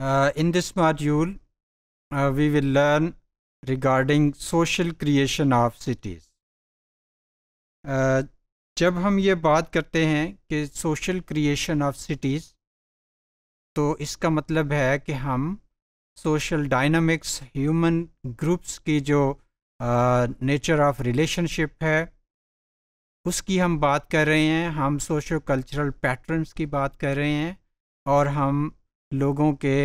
Uh, in this module, uh, we will learn regarding social creation of cities. Uh, जब हम ये बात करते हैं कि social creation of cities, तो इसका मतलब है कि हम social dynamics, human groups की जो नेचर ऑफ रिलेशनशिप है उसकी हम बात कर रहे हैं हम सोशो कल्चरल पैटर्न्स की बात कर रहे हैं और हम लोगों के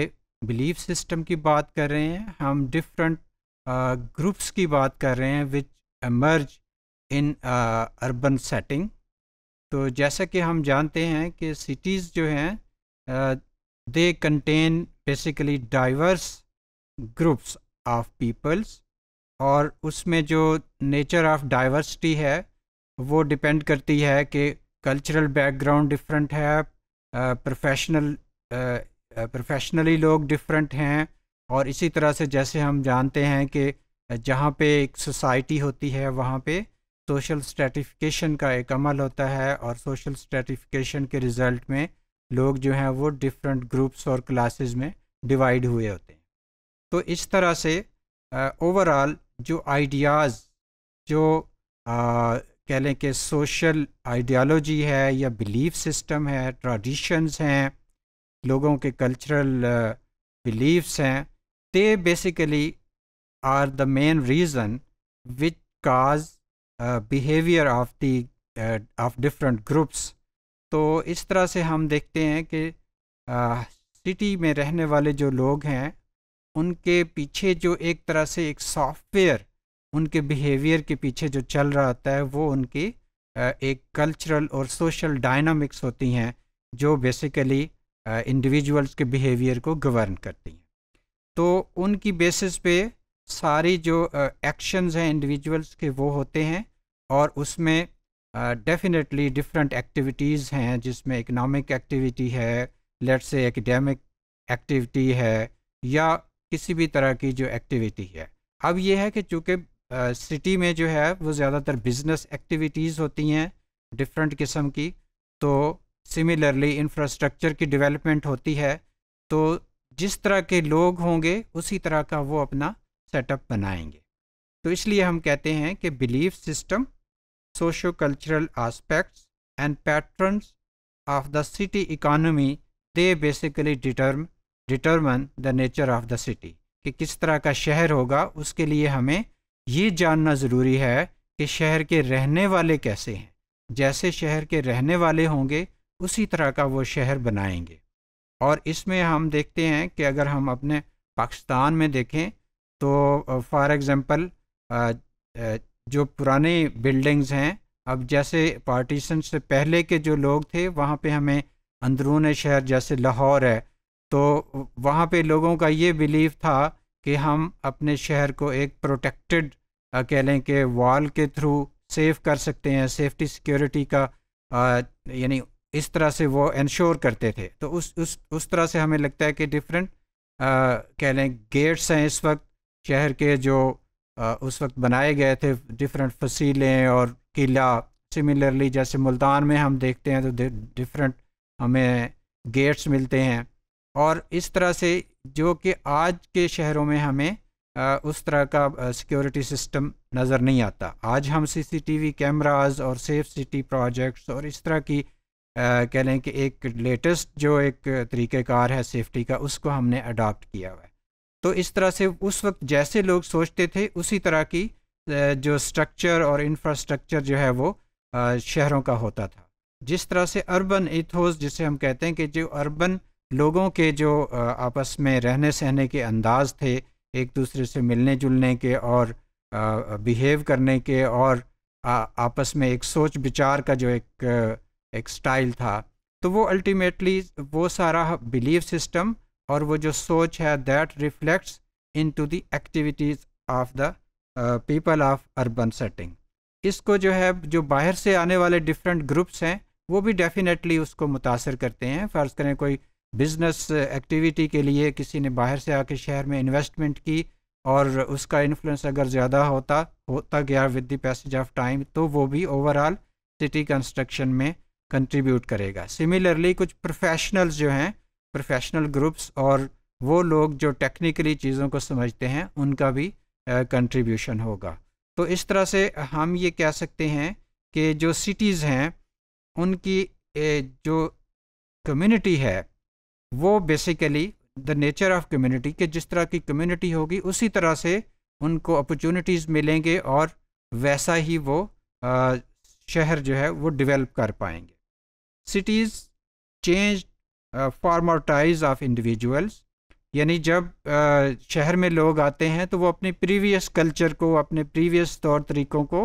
बिलीफ सिस्टम की बात कर रहे हैं हम डिफरेंट ग्रुप्स uh, की बात कर रहे हैं which emerge in urban setting तो जैसा कि हम जानते हैं कि सिटीज़ जो हैं they contain basically diverse groups of peoples और उसमें जो नेचर ऑफ डाइवर्सिटी है वो डिपेंड करती है कि कल्चरल बैकग्राउंड डिफरेंट है प्रोफेशनल uh, प्रोफेशनली लोग डिफरेंट हैं और इसी तरह से जैसे हम जानते हैं कि जहाँ पे एक सोसाइटी होती है वहाँ पे सोशल स्ट्रेटिफिकेशन का एक अमल होता है और सोशल स्ट्रेटिफिकेशन के रिज़ल्ट में लोग जो हैं वो डिफरेंट ग्रुप्स और क्लासेस में डिवाइड हुए होते हैं तो इस तरह से ओवरऑल जो आइडियाज़ जो कह लें कि सोशल आइडियालॉजी है या बिलीफ सिस्टम है ट्रेडिशंस हैं लोगों के कल्चरल बिलीव्स uh, हैं they basically are the main reason which cause behaviour of the of different groups तो इस तरह से हम देखते हैं कि सिटी uh, में रहने वाले जो लोग हैं उनके पीछे जो एक तरह से एक सॉफ्टवेयर उनके बिहेवियर के पीछे जो चल रहा होता है वो उनकी uh, एक कल्चरल और सोशल डायनामिक्स होती हैं जो बेसिकली इंडिविजुअल्स के बिहेवियर को गवर्न करती हैं तो उनकी बेसिस पे सारी जो एक्शंस हैं इंडिविजुअल्स के वो होते हैं और उसमें डेफिनेटली डिफरेंट एक्टिविटीज़ हैं जिसमें इकोनॉमिक एक्टिविटी है लेट्स से एकेडमिक एक्टिविटी है या किसी भी तरह की जो एक्टिविटी है अब ये है कि चूँकि सिटी में जो है वो ज़्यादातर बिजनेस एक्टिविटीज़ होती हैं डिफरेंट किस्म की तो सिमिलरली इंफ्रास्ट्रक्चर की डेवलपमेंट होती है तो जिस तरह के लोग होंगे उसी तरह का वो अपना सेटअप बनाएंगे तो इसलिए हम कहते हैं कि belief system socio cultural aspects and patterns of the city economy they basically determ determine the nature of the city कि किस तरह का शहर होगा उसके लिए हमें ये जानना ज़रूरी है कि शहर के रहने वाले कैसे हैं जैसे शहर के रहने वाले होंगे उसी तरह का वो शहर बनाएंगे और इसमें हम देखते हैं कि अगर हम अपने पाकिस्तान में देखें तो फॉर एग्ज़ाम्पल जो पुराने बिल्डिंग्स हैं अब जैसे पार्टीशन से पहले के जो लोग थे वहाँ पे हमें अंदरून शहर जैसे लाहौर है तो वहाँ पे लोगों का ये बिलीव था कि हम अपने शहर को एक प्रोटेक्टेड कह लें कि वॉल के थ्रू सेफ कर सकते हैं सेफ्टी सिक्योरिटी का यानी इस तरह से वो इंश्योर करते थे तो उस उस उस तरह से हमें लगता है कि डिफरेंट कह लें गेट्स हैं इस वक्त शहर के जो आ, उस वक्त बनाए गए थे डिफरेंट फसीलें और किला सिमिलरली जैसे मुल्तान में हम देखते हैं तो डिफरेंट हमें गेट्स मिलते हैं और इस तरह से जो कि आज के शहरों में हमें आ, उस तरह का सिक्योरिटी सिस्टम नज़र नहीं आता आज हम सीसीटीवी कैमरास और सेफ सिटी प्रोजेक्ट्स और इस तरह की कह लें कि एक लेटेस्ट जो एक तरीक़ार है सेफ्टी का उसको हमने अडॉप्ट किया हुआ है तो इस तरह से उस वक्त जैसे लोग सोचते थे उसी तरह की जो स्ट्रक्चर और इंफ्रास्ट्रक्चर जो है वो शहरों का होता था जिस तरह से अर्बन इथोस जिसे हम कहते हैं कि जो अर्बन लोगों के जो आपस में रहने सहने के अंदाज थे एक दूसरे से मिलने जुलने के और बिहेव करने के और आपस में एक सोच विचार का जो एक एक स्टाइल था तो वो अल्टीमेटली वो सारा बिलीफ सिस्टम और वो जो सोच है that reflects into the activities of the people of urban setting इसको जो है जो बाहर से आने वाले डिफरेंट ग्रुप्स हैं वो भी डेफिनेटली उसको मुतासर करते हैं फ़र्ज़ करें कोई बिज़नेस एक्टिविटी के लिए किसी ने बाहर से आके शहर में इन्वेस्टमेंट की और उसका इन्फ्लुएंस अगर ज़्यादा होता होता गया with the passage of time तो वो भी ओवरऑल सिटी कंस्ट्रक्शन में कंट्रीब्यूट करेगा सिमिलरली कुछ प्रोफेशनल्स जो हैं प्रोफेशनल ग्रुप्स और वो लोग जो टेक्निकली चीज़ों को समझते हैं उनका भी कंट्रीब्यूशन uh, होगा तो इस तरह से हम ये कह सकते हैं कि जो सिटीज़ हैं उनकी ए, जो कम्युनिटी है वो basically the nature of community के जिस तरह की कम्युनिटी होगी उसी तरह से उनको अपॉर्चुनिटीज़ मिलेंगे और वैसा ही वो आ, शहर जो है वो डेवलप कर पाएंगे cities change form ties of individuals यानी जब आ, uh, शहर में लोग आते हैं तो वो अपने प्रीवियस कल्चर को अपने प्रीवियस तौर तरीक़ों को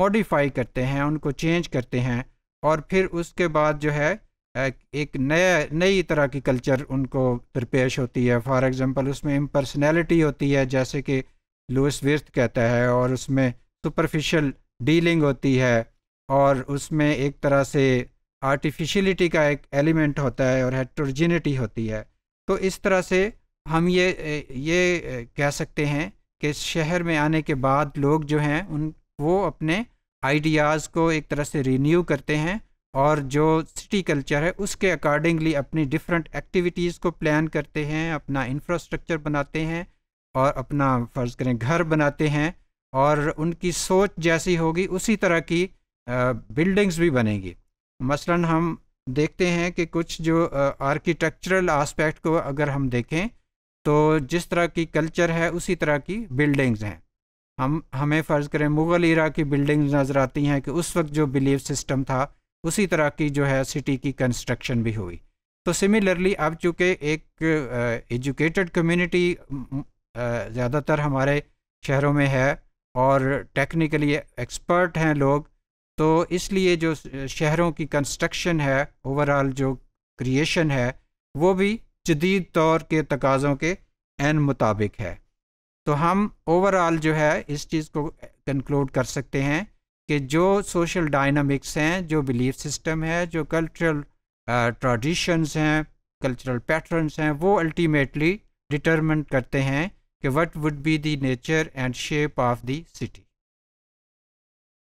मॉडिफाई uh, करते हैं उनको चेंज करते हैं और फिर उसके बाद जो है uh, एक नया नई तरह की कल्चर उनको दरपेश होती है फॉर एग्जांपल उसमें इम्पर्सनैलिटी होती है जैसे कि लुइस विर्थ कहता है और उसमें सुपरफिशल डीलिंग होती है और उसमें एक तरह से आर्टिफिशलिटी का एक एलिमेंट होता है और हेट्रोजिनिटी होती है तो इस तरह से हम ये ये कह सकते हैं कि शहर में आने के बाद लोग जो हैं उन वो अपने आइडियाज़ को एक तरह से रीन्यू करते हैं और जो सिटी कल्चर है उसके अकॉर्डिंगली अपनी डिफरेंट एक्टिविटीज़ को प्लान करते हैं अपना इंफ्रास्ट्रक्चर बनाते हैं और अपना फ़र्ज़ करें घर बनाते हैं और उनकी सोच जैसी होगी उसी तरह की बिल्डिंग्स भी बनेगी मसलन हम देखते हैं कि कुछ जो आर्किटेक्चरल आस्पेक्ट को अगर हम देखें तो जिस तरह की कल्चर है उसी तरह की बिल्डिंग्स हैं हम हमें फ़र्ज़ करें मुग़ल इरा की बिल्डिंग्स नज़र आती हैं कि उस वक्त जो बिलीफ सिस्टम था उसी तरह की जो है सिटी की कंस्ट्रक्शन भी हुई तो सिमिलरली अब चूँकि एक एजुकेटेड कम्यूनिटी ज़्यादातर हमारे शहरों में है और टेक्निकली एक्सपर्ट हैं लोग तो इसलिए जो शहरों की कंस्ट्रक्शन है ओवरऑल जो क्रिएशन है वो भी जदीद तौर के तकाज़ों के एन मुताबिक है तो हम ओवरऑल जो है इस चीज़ को कंक्लूड कर सकते हैं कि जो सोशल डायनामिक्स हैं जो बिलीफ सिस्टम है जो कल्चरल ट्रेडिशंस हैं कल्चरल पैटर्न्स हैं वो अल्टीमेटली डिटरमिन करते हैं कि what would be the nature and shape of the city